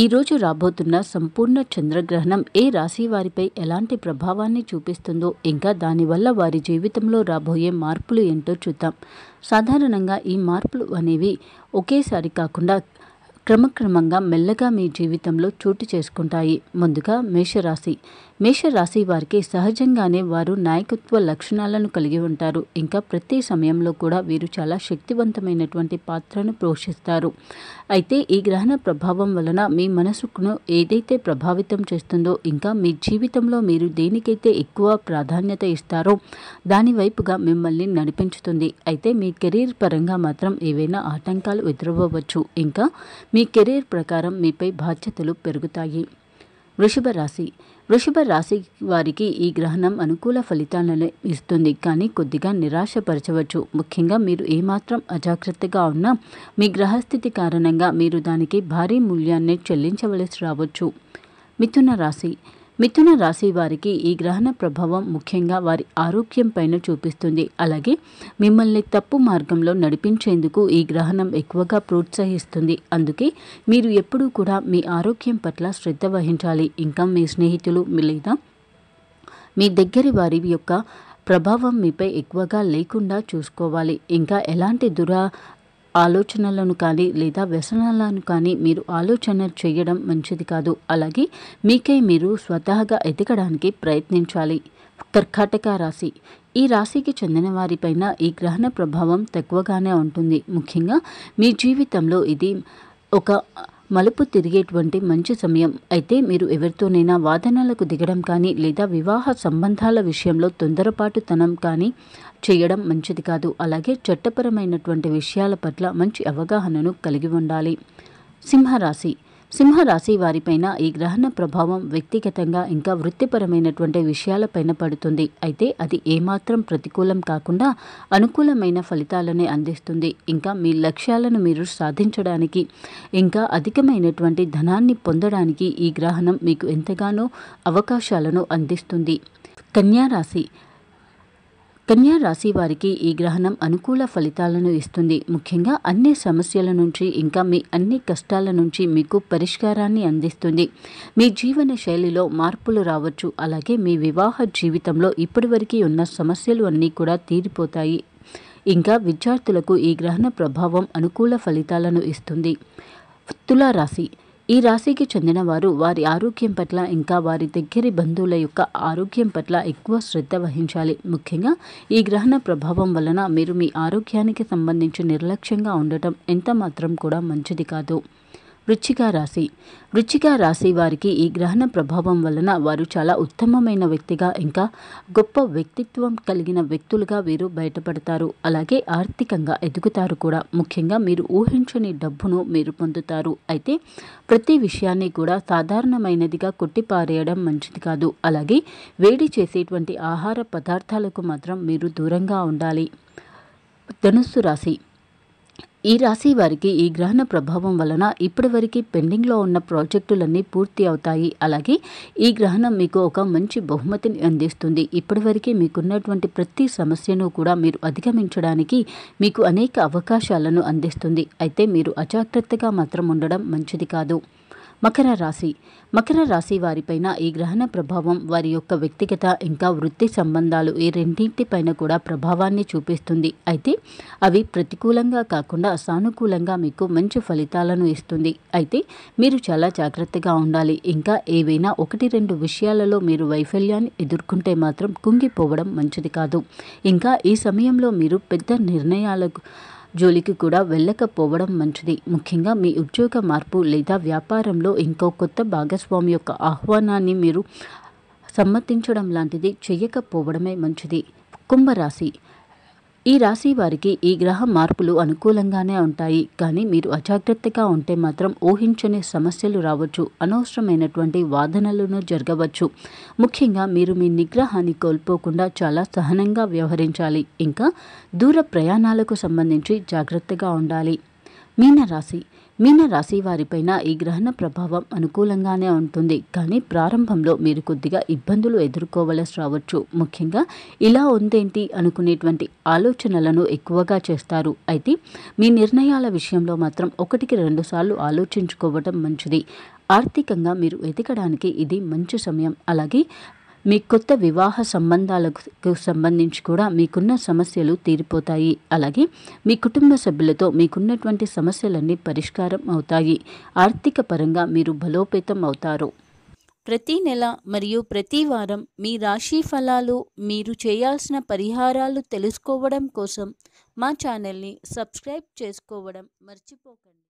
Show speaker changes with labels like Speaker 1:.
Speaker 1: ఈరోజు రాబోతున్న సంపూర్ణ చంద్రగ్రహణం ఏ రాశి వారిపై ఎలాంటి ప్రభావాన్ని చూపిస్తుందో ఇంకా దానివల్ల వారి జీవితంలో రాబోయే మార్పులు ఏంటో చూద్దాం సాధారణంగా ఈ మార్పులు అనేవి ఒకేసారి కాకుండా క్రమక్రమంగా మెల్లగా మీ జీవితంలో చోటు చేసుకుంటాయి ముందుగా మేషరాశి మేషరాశి వారికి సహజంగానే వారు నాయకత్వ లక్షణాలను కలిగి ఉంటారు ఇంకా ప్రతి సమయంలో కూడా వీరు చాలా శక్తివంతమైనటువంటి పాత్రను పోషిస్తారు అయితే ఈ గ్రహణ ప్రభావం వలన మీ మనసుకును ఏదైతే ప్రభావితం చేస్తుందో ఇంకా మీ జీవితంలో మీరు దేనికైతే ఎక్కువ ప్రాధాన్యత ఇస్తారో దాని వైపుగా మిమ్మల్ని నడిపించుతుంది అయితే మీ కెరీర్ పరంగా మాత్రం ఏవైనా ఆటంకాలు ఎదురవ్వచ్చు ఇంకా మీ కెరీర్ ప్రకారం మీపై బాధ్యతలు పెరుగుతాయి వృషభ రాశి వృషభ రాశి వారికి ఈ గ్రహణం అనుకూల ఫలితాలను ఇస్తుంది కానీ కొద్దిగా నిరాశపరచవచ్చు ముఖ్యంగా మీరు ఏమాత్రం అజాగ్రత్తగా ఉన్నా మీ గ్రహస్థితి కారణంగా మీరు దానికి భారీ మూల్యాన్ని చెల్లించవలసి రావచ్చు మిథున రాశి మిథున రాశి వారికి ఈ గ్రహణ ప్రభావం ముఖ్యంగా వారి ఆరోగ్యం పైన చూపిస్తుంది అలాగే మిమ్మల్ని తప్పు మార్గంలో నడిపించేందుకు ఈ గ్రహణం ఎక్కువగా ప్రోత్సహిస్తుంది అందుకే మీరు ఎప్పుడూ కూడా మీ ఆరోగ్యం పట్ల శ్రద్ధ వహించాలి ఇంకా మీ స్నేహితులు లేదా మీ దగ్గరి వారి యొక్క ప్రభావం మీపై ఎక్కువగా లేకుండా చూసుకోవాలి ఇంకా ఎలాంటి దురా ఆలోచనలను కానీ లేదా వ్యసనాలను కానీ మీరు ఆలోచన చేయడం మంచిది కాదు అలాగే మీకై మీరు స్వతహాగా ఎదగడానికి ప్రయత్నించాలి కర్కాటక రాశి ఈ రాశికి చెందిన వారిపైన ఈ గ్రహణ ప్రభావం తక్కువగానే ఉంటుంది ముఖ్యంగా మీ జీవితంలో ఇది ఒక మలుపు తిరిగేటువంటి మంచి సమయం అయితే మీరు ఎవరితోనైనా వాదనలకు దిగడం కానీ లేదా వివాహ సంబంధాల విషయంలో తొందరపాటుతనం కానీ చేయడం మంచిది కాదు అలాగే చట్టపరమైనటువంటి విషయాల పట్ల మంచి అవగాహనను కలిగి ఉండాలి సింహరాశి సింహరాశి వారిపైన ఈ గ్రహణ ప్రభావం వ్యక్తిగతంగా ఇంకా వృత్తిపరమైనటువంటి విషయాలపైన పడుతుంది అయితే అది ఏమాత్రం ప్రతికూలం కాకుండా అనుకూలమైన ఫలితాలనే అందిస్తుంది ఇంకా మీ లక్ష్యాలను మీరు సాధించడానికి ఇంకా అధికమైనటువంటి ధనాన్ని పొందడానికి ఈ గ్రహణం మీకు ఎంతగానో అవకాశాలను అందిస్తుంది కన్యారాశి కన్యా రాశి వారికి ఈ గ్రహణం అనుకూల ఫలితాలను ఇస్తుంది ముఖ్యంగా అన్ని సమస్యల నుంచి ఇంకా మీ అన్ని కష్టాల నుంచి మీకు పరిష్కారాన్ని అందిస్తుంది మీ జీవన శైలిలో మార్పులు రావచ్చు అలాగే మీ వివాహ జీవితంలో ఇప్పటివరకు ఉన్న సమస్యలు అన్నీ కూడా తీరిపోతాయి ఇంకా విద్యార్థులకు ఈ గ్రహణ ప్రభావం అనుకూల ఫలితాలను ఇస్తుంది తులారాశి రాశి ఈ రాశికి చెందిన వారు వారి ఆరోగ్యం పట్ల ఇంకా వారి దగ్గరి బంధువుల యొక్క ఆరోగ్యం పట్ల ఎక్కువ శ్రద్ధ వహించాలి ముఖ్యంగా ఈ గ్రహణ ప్రభావం వలన మీరు మీ ఆరోగ్యానికి సంబంధించి నిర్లక్ష్యంగా ఉండటం ఎంత మాత్రం కూడా మంచిది కాదు వృచ్చిక రాశి వృచ్చిక రాశి వారికి ఈ గ్రహణ ప్రభావం వలన వారు చాలా ఉత్తమమైన వ్యక్తిగా ఇంకా గొప్ప వ్యక్తిత్వం కలిగిన వ్యక్తులుగా వీరు బయటపడతారు అలాగే ఆర్థికంగా ఎదుగుతారు కూడా ముఖ్యంగా మీరు ఊహించని డబ్బును మీరు పొందుతారు అయితే ప్రతి విషయాన్ని కూడా సాధారణమైనదిగా కొట్టిపారేయడం మంచిది కాదు అలాగే వేడి చేసేటువంటి ఆహార పదార్థాలకు మాత్రం మీరు దూరంగా ఉండాలి ధనుస్సు రాశి ఈ రాశి వారికి ఈ గ్రహణ ప్రభావం వలన ఇప్పటివరకు పెండింగ్లో ఉన్న ప్రాజెక్టులన్నీ పూర్తి అవుతాయి అలాగే ఈ గ్రహణం మీకు ఒక మంచి బహుమతిని అందిస్తుంది ఇప్పటివరకు మీకున్నటువంటి ప్రతి సమస్యను కూడా మీరు అధిగమించడానికి మీకు అనేక అవకాశాలను అందిస్తుంది అయితే మీరు అజాగ్రత్తగా మాత్రం ఉండడం మంచిది కాదు మకర రాశి మకర రాశి వారిపైన ఈ గ్రహణ ప్రభావం వారి యొక్క వ్యక్తిగత ఇంకా వృత్తి సంబంధాలు ఈ రెండింటిపైన కూడా ప్రభావాన్ని చూపిస్తుంది అయితే అవి ప్రతికూలంగా కాకుండా సానుకూలంగా మీకు మంచి ఫలితాలను ఇస్తుంది అయితే మీరు చాలా జాగ్రత్తగా ఉండాలి ఇంకా ఏవైనా ఒకటి రెండు విషయాలలో మీరు వైఫల్యాన్ని ఎదుర్కొంటే మాత్రం కుంగిపోవడం మంచిది కాదు ఇంకా ఈ సమయంలో మీరు పెద్ద నిర్ణయాలకు జోలికి కూడా వెళ్ళకపోవడం మంచిది ముఖ్యంగా మీ ఉద్యోగ మార్పు లేదా వ్యాపారంలో ఇంకో కొత్త భాగస్వామి యొక్క ఆహ్వానాన్ని మీరు సమ్మతించడం లాంటిది చేయకపోవడమే మంచిది కుంభరాశి ఈ రాశి వారికి ఈ గ్రహ మార్పులు అనుకూలంగానే ఉంటాయి కానీ మీరు అజాగ్రత్తగా ఉంటే మాత్రం ఊహించని సమస్యలు రావచ్చు అనవసరమైనటువంటి వాదనలను జరగవచ్చు ముఖ్యంగా మీరు మీ నిగ్రహాన్ని కోల్పోకుండా చాలా సహనంగా వ్యవహరించాలి ఇంకా దూర ప్రయాణాలకు సంబంధించి జాగ్రత్తగా ఉండాలి మీనరాశి మీనరాశి వారిపైన ఈ గ్రహణ ప్రభావం అనుకూలంగానే ఉంటుంది కానీ ప్రారంభంలో మీరు కొద్దిగా ఇబ్బందులు ఎదుర్కోవలసి రావచ్చు ముఖ్యంగా ఇలా ఉందేంటి అనుకునేటువంటి ఆలోచనలను ఎక్కువగా చేస్తారు అయితే మీ నిర్ణయాల విషయంలో మాత్రం ఒకటికి రెండుసార్లు ఆలోచించుకోవటం మంచిది ఆర్థికంగా మీరు ఎదగడానికి ఇది మంచి సమయం అలాగే మీ కొత్త వివాహ సంబంధాలకు సంబంధించి కూడా మీకున్న సమస్యలు తీరిపోతాయి అలాగే మీ కుటుంబ సభ్యులతో మీకున్నటువంటి సమస్యలన్నీ పరిష్కారం అవుతాయి ఆర్థిక పరంగా మీరు బలోపేతం అవుతారు ప్రతి నెల మరియు ప్రతి వారం మీ రాశి ఫలాలు మీరు చేయాల్సిన పరిహారాలు తెలుసుకోవడం కోసం మా ఛానల్ని సబ్స్క్రైబ్ చేసుకోవడం మర్చిపోకండి